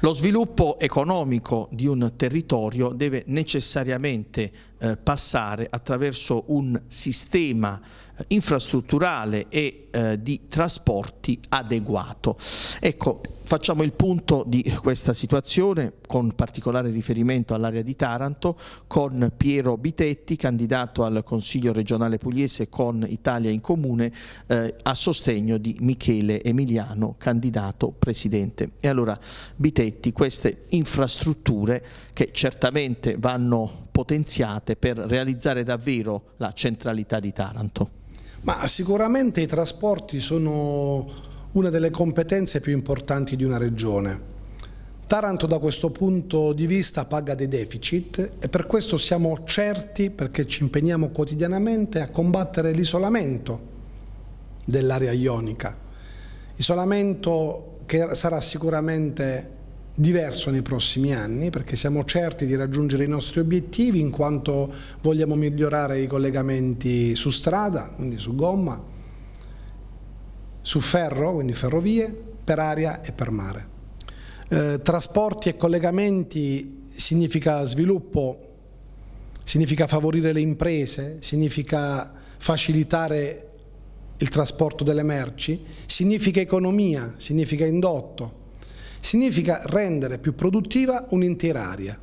Lo sviluppo economico di un territorio deve necessariamente eh, passare attraverso un sistema eh, infrastrutturale e eh, di trasporti adeguato. Ecco, facciamo il punto di questa situazione con particolare riferimento all'area di Taranto con Piero Bitetti, candidato al Consiglio regionale pugliese con Italia in Comune eh, a sostegno di Michele Emiliano, candidato presidente. E allora Bitetti, queste infrastrutture che certamente vanno potenziate per realizzare davvero la centralità di Taranto? Ma sicuramente i trasporti sono una delle competenze più importanti di una regione. Taranto da questo punto di vista paga dei deficit e per questo siamo certi, perché ci impegniamo quotidianamente, a combattere l'isolamento dell'area ionica. Isolamento che sarà sicuramente diverso nei prossimi anni perché siamo certi di raggiungere i nostri obiettivi in quanto vogliamo migliorare i collegamenti su strada, quindi su gomma, su ferro, quindi ferrovie, per aria e per mare. Eh, trasporti e collegamenti significa sviluppo, significa favorire le imprese, significa facilitare il trasporto delle merci, significa economia, significa indotto significa rendere più produttiva un'intera area.